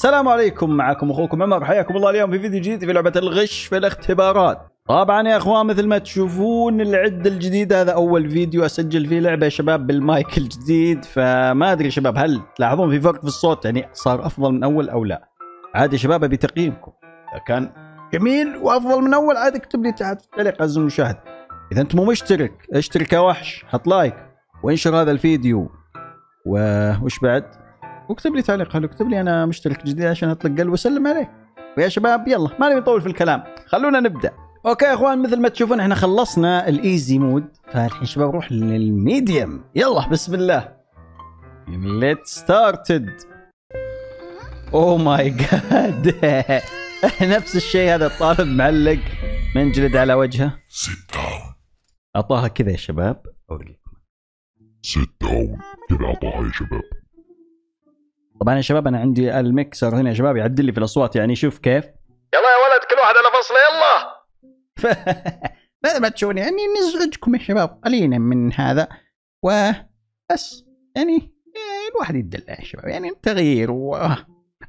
السلام عليكم معكم اخوكم عمر حياكم الله اليوم في فيديو جديد في لعبه الغش في الاختبارات طبعا يا اخوان مثل ما تشوفون العد الجديد هذا اول فيديو اسجل فيه لعبه يا شباب بالمايك الجديد فما ادري يا شباب هل تلاحظون في فرق في الصوت يعني صار افضل من اول او لا عادي يا شباب ابي تقييمكم اذا كان جميل وافضل من اول عاد اكتب لي تحت في التعليق عزيزي المشاهد اذا انت مو مشترك اشترك يا وحش حط لايك وانشر هذا الفيديو وش بعد واكتب لي تعليق حلو اكتب لي انا مشترك جديد عشان اطلق قلب واسلم عليك ويا شباب يلا ما نبي نطول في الكلام خلونا نبدا اوكي يا اخوان مثل ما تشوفون احنا خلصنا الايزي مود فالحين شباب نروح للميديوم يلا بسم الله ليت ستارتد اوه ماي جاد نفس الشيء هذا الطالب معلق منجلد على وجهه سيت داون اعطاها كذا يا شباب اوريكم سيت داون كذا اعطاها يا شباب طبعا يا شباب انا عندي المكسر هنا يا شباب يعدل لي في الاصوات يعني شوف كيف يلا يا ولد كل واحد على فصله يلا بدل ما تشوفون يعني نزعجكم يا شباب قليلا من هذا و بس يعني،, يعني الواحد يدلع يا شباب يعني تغيير و...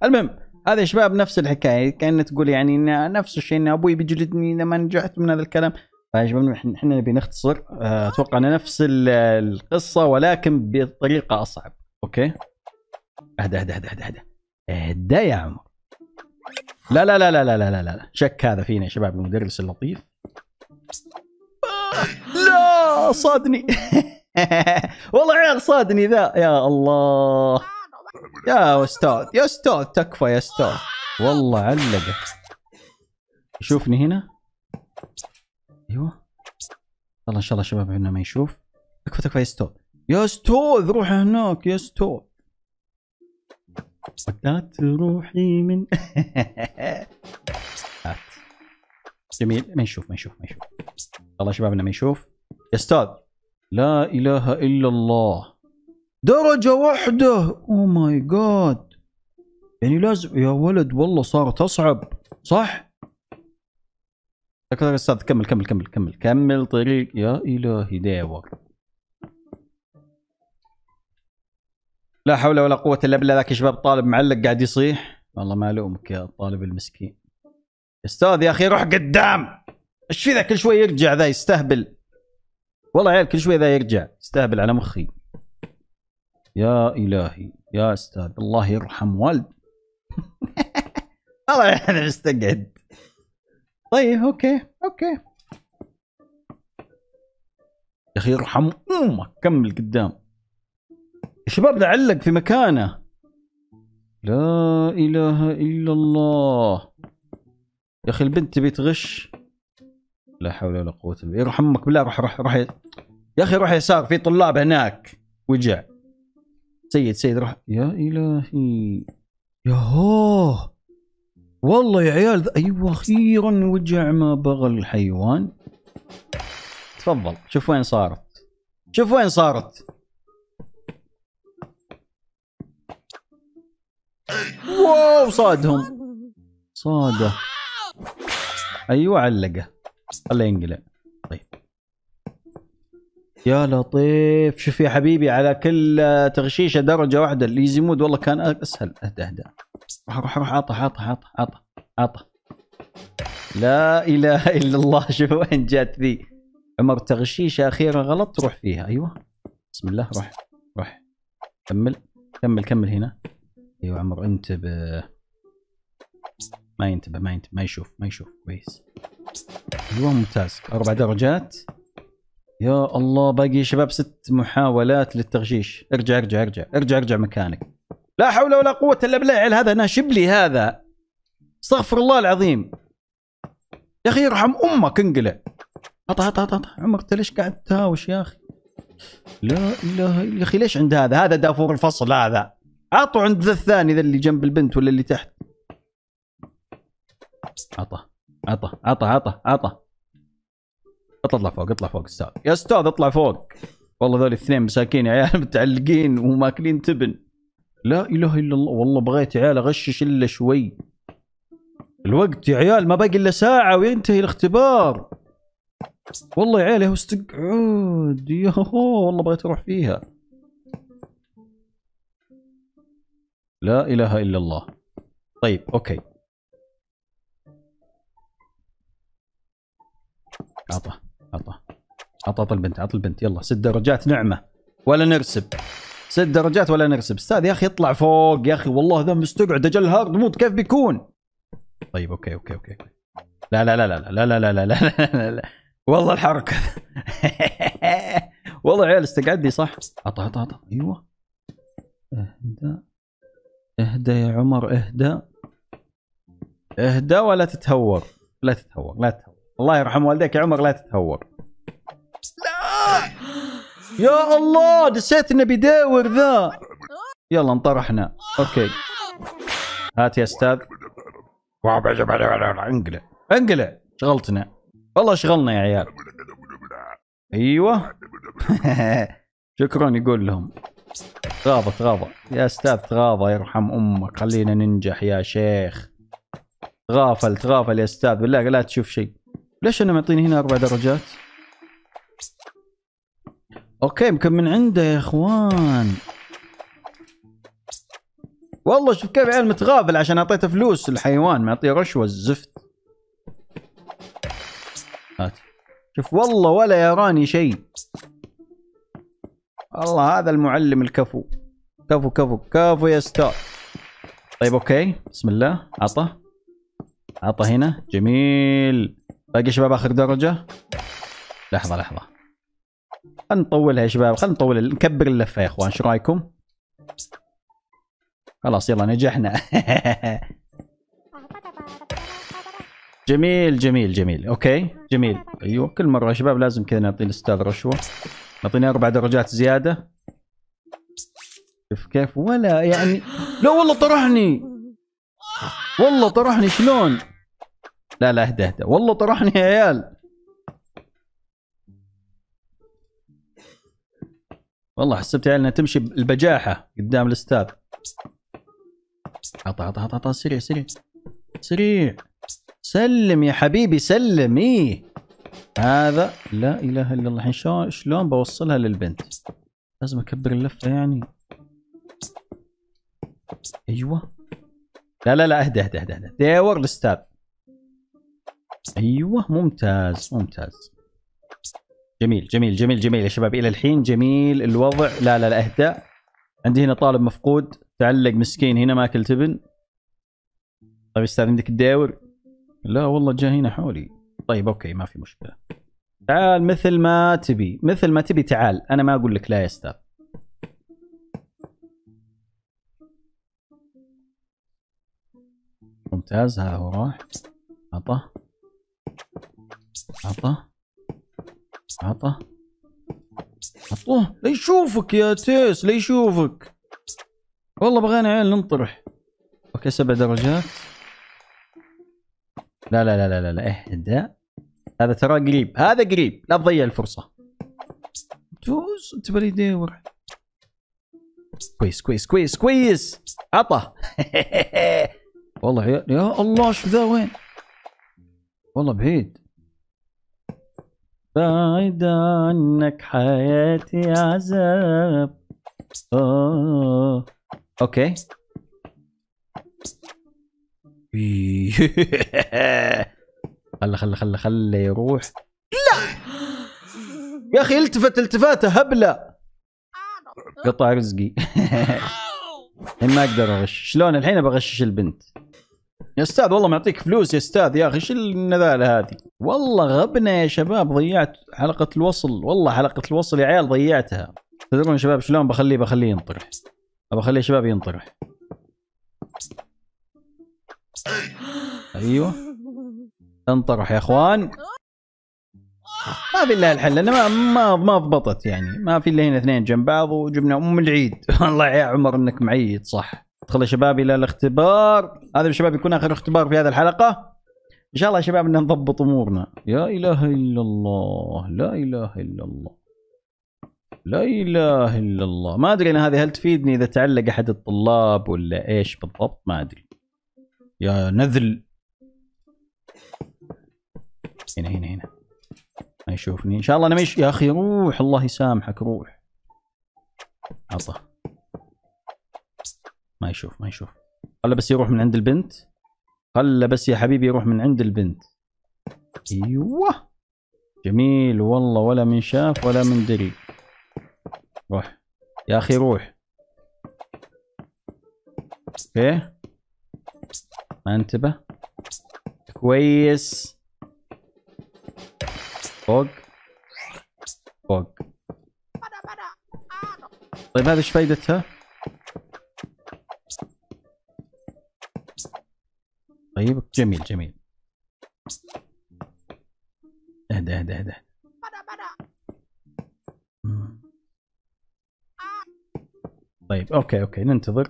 المهم هذا يا شباب نفس الحكايه كان تقول يعني إن نفس الشيء ان ابوي بيجلدني لما نجحت من هذا الكلام فيا شباب احنا نبي نختصر آه، اتوقع نفس القصه ولكن بطريقه اصعب اوكي اهدى اهدى اهدى اهدى اهدى اهدى يا عمر لا لا لا لا لا لا لا لا شك هذا فينا يا شباب المدرس اللطيف آه، لا صادني والله عيال صادني ذا يا الله يا استاذ يا استاذ تكفى يا استاذ والله علقه يشوفني هنا ايوه الله ان شاء الله شباب عندنا ما يشوف تكفى تكفى يا استاذ يا استاذ روح هناك يا استاذ بسكات روحي من بسكات جميل ما يشوف ما يشوف ما يشوف الله شبابنا ما يشوف يا استاذ لا اله الا الله درجة واحدة او ماي جاد يعني لازم يا ولد والله صارت اصعب صح؟ يا استاذ كمل كمل كمل كمل كمل طريق يا الهي داور لا حول ولا قوة الا بالله ذاك شباب طالب معلق قاعد يصيح والله ما الومك يا الطالب المسكين استاذ يا اخي روح قدام ايش في ذا كل شوي يرجع ذا يستهبل والله عيال كل شوي ذا يرجع يستهبل على مخي يا الهي يا استاذ الله يرحم والد والله انا مستقعد طيب اوكي اوكي يا اخي ارحم امك كمل قدام الشباب ده علق في مكانه لا اله الا الله يا اخي البنت تبي تغش لا حول ولا قوه الا بالله يروح إيه، امك بالله روح روح روح يا اخي روح يسار في طلاب هناك وجع سيد سيد روح يا الهي يا هو والله يا عيال ذا ايوه اخيرا وجع ما بغى الحيوان تفضل شوف وين صارت شوف وين صارت واو صادهم صاده ايوه علقه خليه ينقلع طيب يا لطيف شوف يا حبيبي على كل تغشيشه درجه واحده اللي مود والله كان اسهل اهدى اهدى روح روح روح عطى عطى عطى عطى عطى لا اله الا الله شوف وين جات ذي عمر تغشيشه اخيرا غلط تروح فيها ايوه بسم الله روح روح كمل كمل كمل هنا ايوه عمر انتبه ما ينتبه ما ينتبه ما يشوف ما يشوف كويس ايوه ممتاز اربع درجات يا الله باقي شباب ست محاولات للتغشيش ارجع ارجع ارجع ارجع ارجع مكانك لا حول ولا قوة الا بالله عيل هذا ناشب لي هذا استغفر الله العظيم يا اخي ارحم امك انقلع عطا عطا عطا عمر انت ليش قاعد تهاوش يا اخي لا اله الا يا اخي ليش عند هذا هذا دافور الفصل هذا اعطوا عند ذا الثاني ذا اللي جنب البنت ولا اللي تحت اعطى اعطى اعطى اعطى اعطى اطلع فوق اطلع فوق استاذ يا استاذ اطلع فوق والله ذول الاثنين مساكين يا عيال متعلقين وماكلين تبن لا اله الا الله والله بغيت يا عيال اغشش الا شوي الوقت يا عيال ما باقي الا ساعه وينتهي الاختبار والله يا عيال يا استقعد يا والله بغيت اروح فيها لا إله إلا الله طيب أوكي عطى عطى عطى عطى البنت عطى البنت يلا ست درجات نعمة ولا نرسب ست درجات ولا نرسب استاذ يا أخي اطلع فوق يا أخي والله ذا مستقعد أجل هارد مود كيف بيكون طيب أوكي أوكي أوكي لا لا لا لا لا لا لا لا لا لا, لا. والله الحركة والله عيال استقعدني صح عطى عطى عطى ايوه اهدى يا عمر اهدى اهدى ولا تتهور لا تتهور لا تتهور الله يرحم والديك يا عمر لا تتهور لا يا الله نسيت انه بيداور ذا يلا انطرحنا اوكي هات يا استاذ انقلع انقلع شغلتنا والله شغلنا يا عيال ايوه شكرا يقول لهم تغاضى تغاضى يا استاذ تغاضى يرحم امك خلينا ننجح يا شيخ تغافل تغافل يا استاذ بالله لا تشوف شيء ليش انا معطيني هنا اربع درجات اوكي يمكن من عنده يا اخوان والله شوف كيف عيال متغافل عشان اعطيته فلوس الحيوان معطيه رشوه الزفت هات شوف والله ولا يراني شيء الله هذا المعلم الكفو كفو كفو كفو يا ستار طيب اوكي بسم الله عطى عطى هنا جميل باقي شباب اخر درجه لحظه لحظه خلينا نطولها يا شباب خلينا نطول نكبر اللفه يا اخوان ايش رايكم خلاص يلا نجحنا جميل جميل جميل اوكي جميل ايوه كل مره يا شباب لازم كذا نعطي الاستاذ رشوه اعطيني اربع درجات زياده شوف كيف ولا يعني لا والله طرحني والله طرحني شلون لا لا اهدى اهدى والله طرحني يا عيال والله حسبت عيالنا تمشي البجاحه قدام الاستاذ عطى عطى عطى سريع سريع سريع سلم يا حبيبي سلم ايه هذا لا اله الا الله الحين شلون شلون بوصلها للبنت لازم اكبر اللفه يعني ايوه لا لا لا اهدى اهدى اهدى اهدى داور الستاب ايوه ممتاز ممتاز جميل جميل جميل جميل يا شباب الى الحين جميل الوضع لا لا لا اهدى عندي هنا طالب مفقود تعلق مسكين هنا ماكل تبن طيب استاذ عندك الداور لا والله جاي هنا حولي طيب اوكي ما في مشكله تعال مثل ما تبي مثل ما تبي تعال انا ما اقول لك لا يا استاذ ممتاز هذا هو راح عطى عطى عطى عطوه لا يشوفك يا تيس لا يشوفك والله بغينا عيل ننطرح اوكي سبع درجات لا لا لا لا لا اهدى هذا ترى قريب هذا قريب لا تضيع الفرصه جوز انت يدور كويس كويس كويس كويس عطى والله يا, يا الله شو ذا وين والله بعيد بعيد عنك حياتي عذاب أوه. اوكي خله خله خله خله يروح لا يا اخي التفت التفاته هبله قطع رزقي الحين ما اقدر اغش شلون الحين بغشش البنت يا استاذ والله معطيك فلوس يا استاذ يا اخي ايش النذاله هذه والله غبنا يا شباب ضيعت حلقه الوصل والله حلقه الوصل يا عيال ضيعتها تدرون شباب شلون بخليه بخليه ينطرح بخليه شباب ينطرح ايوه انطرح يا اخوان ما في الا الحل انا ما ما ما ضبطت يعني ما في الا هنا اثنين جنب بعض وجبنا ام العيد الله يا عمر انك معيد صح ادخل يا شباب الى الاختبار هذا يا شباب يكون اخر اختبار في هذه الحلقه ان شاء الله يا شباب ان نضبط امورنا يا اله الا الله لا اله الا الله لا اله الا الله ما ادري انا هذه هل تفيدني اذا تعلق احد الطلاب ولا ايش بالضبط ما ادري يا نذل هنا هنا هنا ما يشوفني ان شاء الله انا مش يا اخي روح الله يسامحك روح عطى ما يشوف ما يشوف خله بس يروح من عند البنت خله بس يا حبيبي يروح من عند البنت ايوه جميل والله ولا من شاف ولا من دري روح يا اخي روح اوكي ما انتبه كويس فوق فوق طيب هذا ايش فائدتها؟ طيب جميل جميل اهدى اهدى اهدى طيب اوكي اوكي ننتظر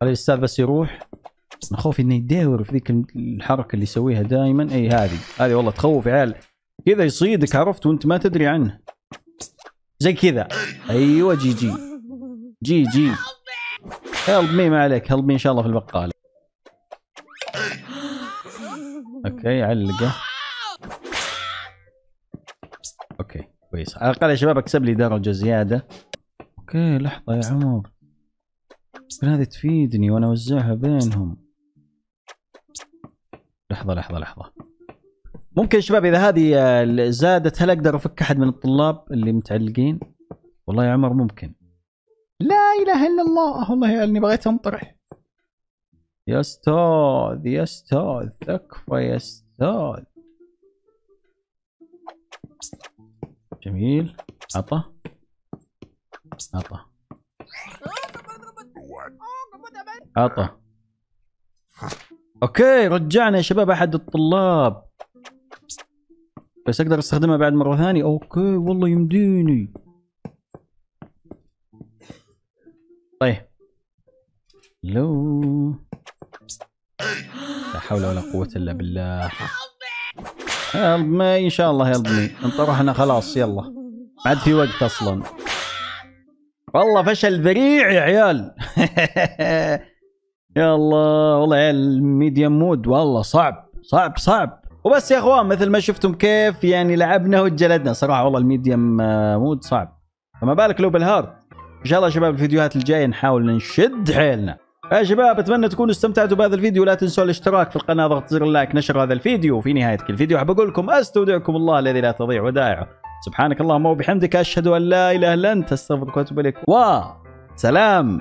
خلي الاستاذ بس يروح بس خوفي انه يداور في ذيك الحركه اللي يسويها دائما اي هذه هذه والله تخوف يا عيال كذا يصيدك عرفت وانت ما تدري عنه زي كذا ايوه جي جي جي جي هيلب مي ما عليك هيلب مي ان شاء الله في البقاله اوكي علقه اوكي كويس على الاقل يا شباب اكسب لي درجه زياده اوكي لحظه يا عمر هذه تفيدني وانا اوزعها بينهم لحظه لحظه لحظه ممكن شباب اذا هذه آه، زادت هل اقدر افك احد من الطلاب اللي متعلقين والله يا عمر ممكن لا اله الا الله والله اني بغيت انطرح يا استاذ يا استاذ تكفى يا استاذ جميل عطى عطى عطى اوكي رجعنا يا شباب احد الطلاب بس اقدر استخدمها بعد مره ثانيه اوكي والله يمديني طيب لو لا حول ولا قوه الا بالله ما ان شاء الله يلبني انطرحنا خلاص يلا ما عاد في وقت اصلا والله فشل ذريع يا عيال يا الله والله يا الميديم مود والله صعب صعب صعب وبس يا اخوان مثل ما شفتم كيف يعني لعبنا وجلدنا صراحه والله الميديم مود صعب فما بالك لو بالهارد ان شاء الله شباب الفيديوهات الجايه نحاول نشد حيلنا يا شباب اتمنى تكونوا استمتعتوا بهذا الفيديو لا تنسوا الاشتراك في القناه ضغط زر اللايك نشر هذا الفيديو وفي نهايه كل فيديو احب اقول لكم استودعكم الله الذي لا تضيع ودائعه سبحانك اللهم وبحمدك اشهد ان لا اله الا انت استغفرك واتوب اليك وسلام